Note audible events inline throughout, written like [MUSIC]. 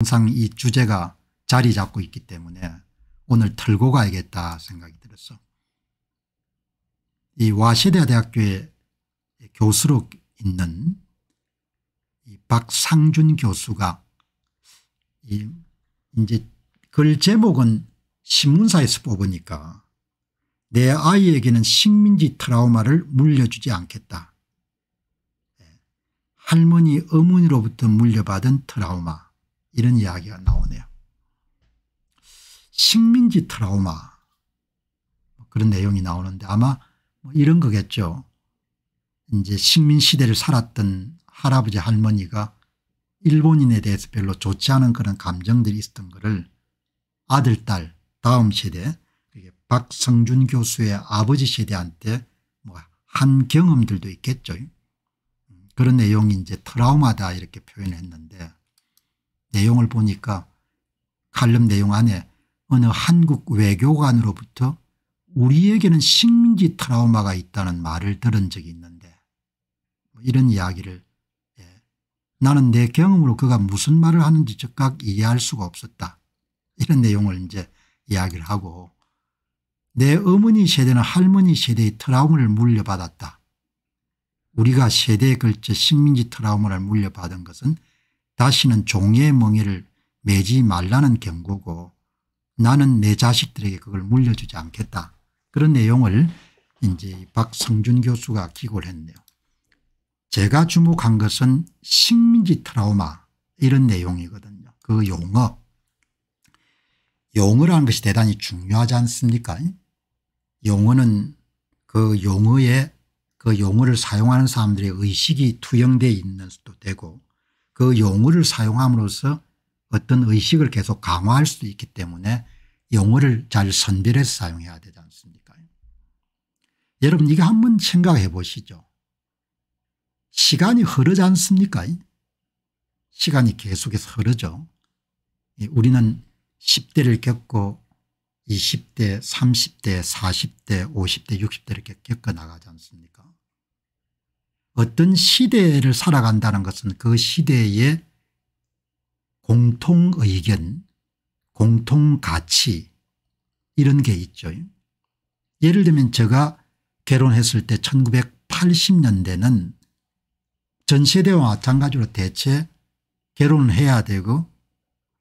항상 이 주제가 자리 잡고 있기 때문에 오늘 털고 가야겠다 생각이 들었어. 이 와시대 대학교에 교수로 있는 이 박상준 교수가 이 이제 글 제목은 신문사에서 뽑으니까 내 아이에게는 식민지 트라우마를 물려주지 않겠다. 예. 할머니 어머니로부터 물려받은 트라우마. 이런 이야기가 나오네요. 식민지 트라우마 뭐 그런 내용이 나오는데 아마 뭐 이런 거겠죠. 이제 식민시대를 살았던 할아버지 할머니가 일본인에 대해서 별로 좋지 않은 그런 감정들이 있었던 것을 아들 딸 다음 세대 박성준 교수의 아버지 세대한테 뭐한 경험들도 있겠죠. 그런 내용이 이제 트라우마다 이렇게 표현했는데 내용을 보니까 칼럼 내용 안에 어느 한국 외교관으로부터 우리에게는 식민지 트라우마가 있다는 말을 들은 적이 있는데 뭐 이런 이야기를 예. 나는 내 경험으로 그가 무슨 말을 하는지 즉각 이해할 수가 없었다. 이런 내용을 이제 이야기를 하고 내 어머니 세대는 할머니 세대의 트라우마를 물려받았다. 우리가 세대에 걸쳐 식민지 트라우마를 물려받은 것은 다시는 종의 멍에를 매지 말라는 경고고 나는 내 자식들에게 그걸 물려주지 않겠다. 그런 내용을 이제 박성준 교수가 기고를 했네요. 제가 주목한 것은 식민지 트라우마 이런 내용이거든요. 그 용어. 용어라는 것이 대단히 중요하지 않습니까? 용어는 그 용어에 그 용어를 사용하는 사람들의 의식이 투영되어 있는 수도 되고 그 용어를 사용함으로써 어떤 의식을 계속 강화할 수도 있기 때문에 용어를 잘 선별해서 사용해야 되지 않습니까 여러분 이거 한번 생각해 보시죠. 시간이 흐르지 않습니까 시간이 계속해서 흐르죠. 우리는 10대를 겪고 20대 30대 40대 50대 60대를 겪어 나가지 않습니까 어떤 시대를 살아간다는 것은 그 시대의 공통의견 공통가치 이런 게 있죠. 예를 들면 제가 결혼했을 때 1980년대는 전 세대와 마찬가지로 대체 결혼해야 되고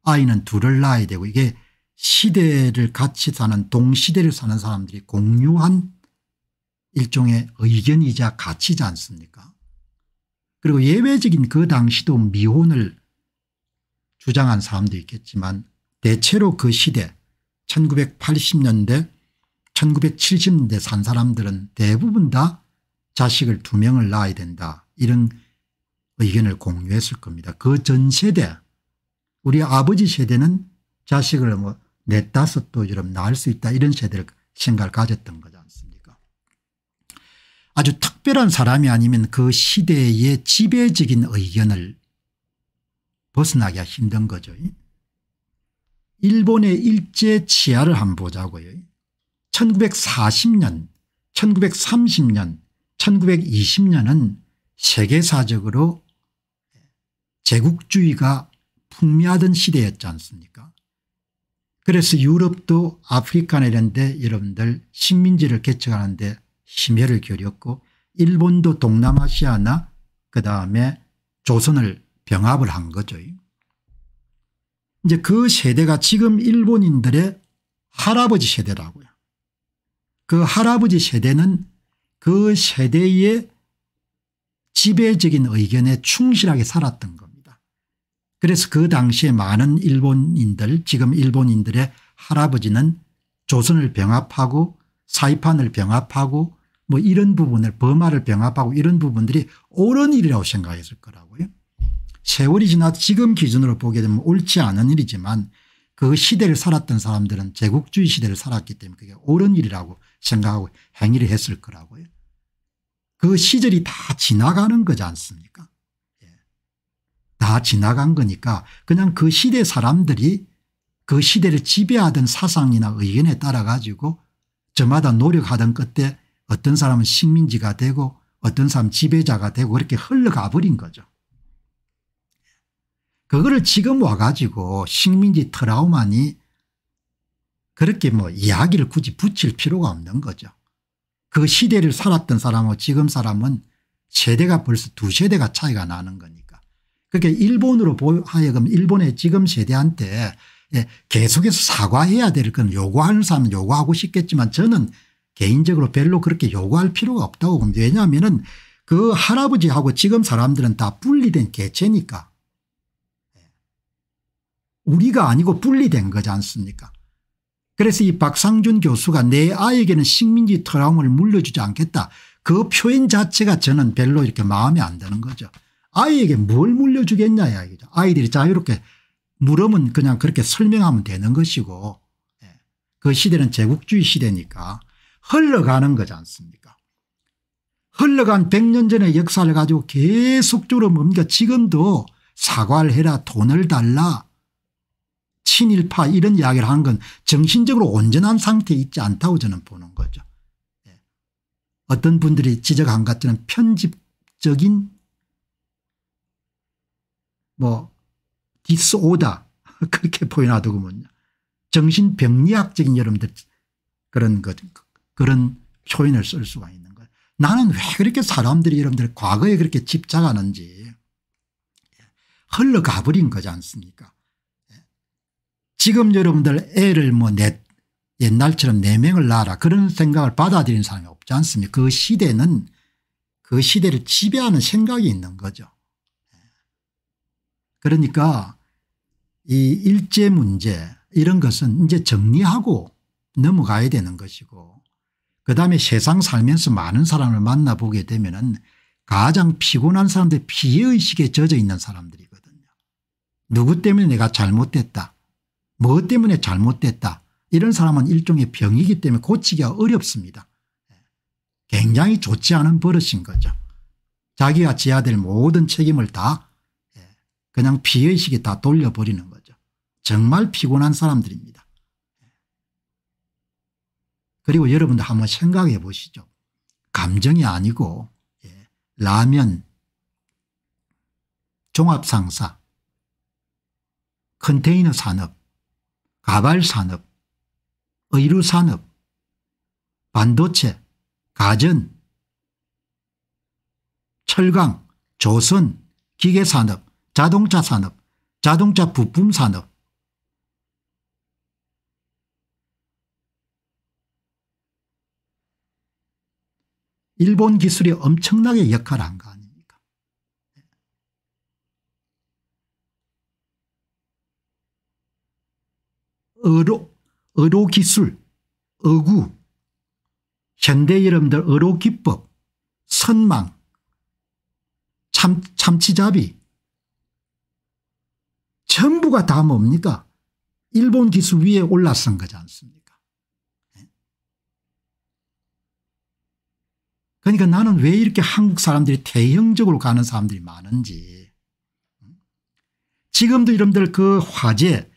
아이는 둘을 낳아야 되고 이게 시대를 같이 사는 동시대를 사는 사람들이 공유한 일종의 의견이자 가치지 않습니까 그리고 예외적인 그 당시도 미혼을 주장한 사람도 있겠지만 대체로 그 시대 1980년대 1970년대 산 사람들은 대부분 다 자식을 두 명을 낳아야 된다 이런 의견을 공유했을 겁니다. 그 전 세대 우리 아버지 세대는 자식을 뭐 넷다섯 도 이런 낳을 수 있다 이런 세대를 생각을 가졌던 거죠. 아주 특별한 사람이 아니면 그 시대의 지배적인 의견을 벗어나기가 힘든 거죠. 일본의 일제 치하를 한번 보자고요. 1940년 1930년 1920년은 세계사적으로 제국주의가 풍미하던 시대였지 않습니까 그래서 유럽도 아프리카나 이런 데 여러분들 식민지를 개척하는데 심혈을 기울였고 일본도 동남아시아나 그다음에 조선을 병합을 한 거죠. 이제 그 세대가 지금 일본인들의 할아버지 세대라고요. 그 할아버지 세대는 그 세대의 지배적인 의견에 충실하게 살았던 겁니다. 그래서 그 당시에 많은 일본인들 지금 일본인들의 할아버지는 조선을 병합하고 사이판을 병합하고 뭐 이런 부분을 범하를 병합하고 이런 부분들이 옳은 일이라고 생각했을 거라고요. 세월이 지나 지금 기준으로 보게 되면 옳지 않은 일이지만 그 시대를 살았던 사람들은 제국주의 시대를 살았기 때문에 그게 옳은 일이라고 생각하고 행위를 했을 거라고요. 그 시절이 다 지나가는 거지 않습니까 예. 다 지나간 거니까 그냥 그 시대 사람들이 그 시대를 지배하던 사상이나 의견에 따라 가지고 저마다 노력하던 끝에 어떤 사람은 식민지가 되고 어떤 사람은 지배자가 되고 그렇게 흘러가 버린 거죠. 그거를 지금 와가지고 식민지 트라우마니 그렇게 뭐 이야기를 굳이 붙일 필요가 없는 거죠. 그 시대를 살았던 사람하고 지금 사람은 세대가 벌써 두 세대가 차이가 나는 거니까. 그러니 일본으로 하여금 일본의 지금 세대한테 예, 계속해서 사과해야 될 건 요구하는 사람은 요구하고 싶겠지만 저는 개인적으로 별로 그렇게 요구할 필요가 없다고 봅니다. 왜냐하면 그 할아버지하고 지금 사람들은 다 분리된 개체니까. 우리가 아니고 분리된 거지 않습니까 그래서 이 박상준 교수가 내 아에게는 이 식민지 트라우마를 물려주지 않겠다. 그 표현 자체가 저는 별로 이렇게 마음에 안 드는 거죠. 아이에게 뭘 물려주겠냐 이야기죠. 아이들이 자유롭게 물으면 그냥 그렇게 설명하면 되는 것이고 예. 그 시대는 제국주의 시대니까 흘러가는 거지 않습니까 흘러간 100년 전의 역사를 가지고 계속적으로 뭡니까 지금도 사과를 해라 돈을 달라 친일파 이런 이야기를 하는 건 정신적으로 온전한 상태에 있지 않다고 저는 보는 거죠. 예. 어떤 분들이 지적한 것처럼 편집적인 뭐 디스오다 [LAUGHS] 그렇게 표현하더군요. 정신병리학적인 여러분들 그런 것 그런 표현을 쓸 수가 있는 거예요. 나는 왜 그렇게 사람들이 여러분들 과거에 그렇게 집착하는지 예, 흘러가 버린 거지 않습니까 예. 지금 여러분들 애를 뭐 넷, 옛날처럼 네 명을 낳아라 그런 생각을 받아들이는 사람이 없지 않습니까 그 시대는 그 시대를 지배하는 생각이 있는 거죠. 예. 그러니까 이 일제 문제 이런 것은 이제 정리하고 넘어가야 되는 것이고 그다음에 세상 살면서 많은 사람을 만나보게 되면 은 가장 피곤한 사람들 피해의식에 젖어 있는 사람들이거든요. 누구 때문에 내가 잘못됐다. 뭐 때문에 잘못됐다. 이런 사람은 일종의 병이기 때문에 고치기가 어렵습니다. 굉장히 좋지 않은 버릇인 거죠. 자기가 지어야 될 모든 책임을 다 예, 그냥 피의식에 해다 돌려버리는 거죠. 정말 피곤한 사람들입니다. 그리고 여러분도 한번 생각해 보시죠. 감정이 아니고 예. 라면 종합상사 컨테이너 산업 가발 산업 의류 산업 반도체 가전 철강 조선 기계산업 자동차 산업 자동차 부품산업 일본 기술이 엄청나게 역할을 한 거 아닙니까 의료, 의료 기술, 어구, 현대 이름들 의료 기법, 선망, 참, 참치잡이 전부가 다 뭡니까 일본 기술 위에 올라선 거지 않습니까 그러니까 나는 왜 이렇게 한국 사람들이 대형적으로 가는 사람들이 많은지 지금도 이름들 그 화제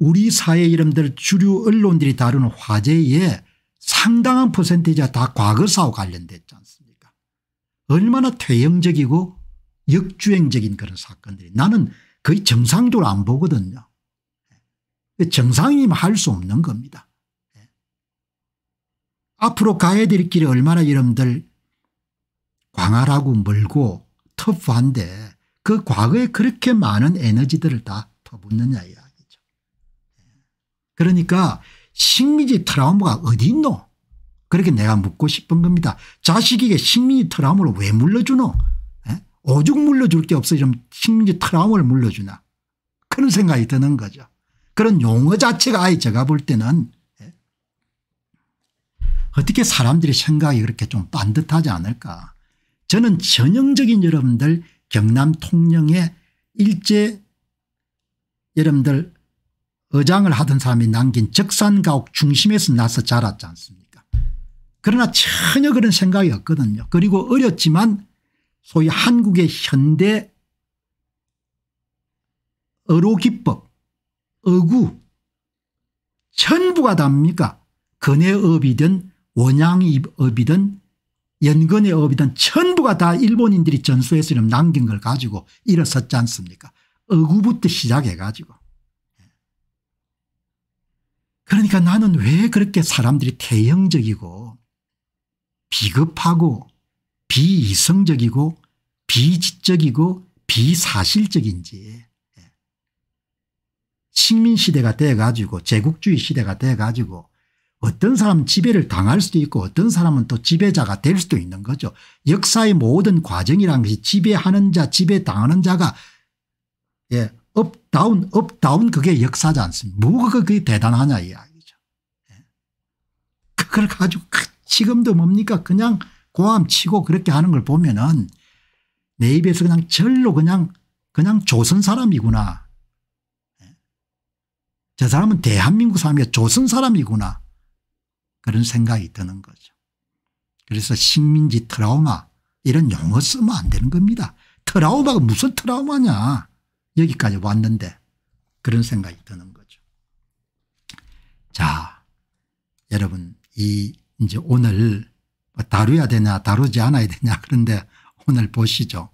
우리 사회 이름들 주류 언론들이 다루는 화제에 상당한 퍼센티지가 다 과거사와 관련됐지 않습니까 얼마나 대형적이고 역주행적인 그런 사건들이 나는 거의 정상적으로 안 보거든요 정상이면 할 수 없는 겁니다 앞으로 가야 될 길이 얼마나 여러분들 광활하고 멀고 터프한데 그 과거에 그렇게 많은 에너지들을 다 퍼붓느냐 이야기죠. 그러니까 식민지 트라우마가 어디 있노? 그렇게 내가 묻고 싶은 겁니다. 자식에게 식민지 트라우마를 왜 물려주노? 에? 오죽 물려줄 게 없어 이러 식민지 트라우마를 물려주나? 그런 생각이 드는 거죠. 그런 용어 자체가 아예 제가 볼 때는 어떻게 사람들이 생각이 그렇게 좀 반듯하지 않을까 저는 전형적인 여러분들 경남 통영의 일제 여러분들 어장을 하던 사람이 남긴 적산가옥 중심에서 나서 자랐지 않습니까 그러나 전혀 그런 생각이 없거든요 그리고 어렸지만 소위 한국의 현대 어로기법 어구 전부가 답니까 근해업이든 원양업이든 연근의 업이든 전부가 다 일본인들이 전수해서 했 남긴 걸 가지고 일어섰지 않습니까 어구부터 시작해 가지고 예. 그러니까 나는 왜 그렇게 사람들이 태형적이고 비겁하고 비이성적이고 비지적이고 비사실적인지 예. 식민시대가 돼가지고 제국주의 시대가 돼가지고 어떤 사람은 지배를 당할 수도 있고 어떤 사람은 또 지배자가 될 수도 있는 거죠. 역사의 모든 과정이란 것이 지배하는 자 지배당하는 자가 예, 업다운 업다운 그게 역사지 않습니까 뭐가 그게 대단하냐 이야기죠 예. 그, 그걸 가지고 그 지금도 뭡니까 그냥 고함 치고 그렇게 하는 걸 보면은 내 입에서 그냥 절로 그냥 그냥 조선 사람이구나. 예. 저 사람은 대한민국 사람이야 조선 사람이구나. 그런 생각이 드는 거죠. 그래서 식민지 트라우마 이런 용어 쓰면 안 되는 겁니다. 트라우마가 무슨 트라우마냐. 여기까지 왔는데 그런 생각이 드는 거죠. 자, 여러분 이 이제 오늘 뭐 다루야 되냐 다루지 않아야 되냐 그런데 오늘 보시죠.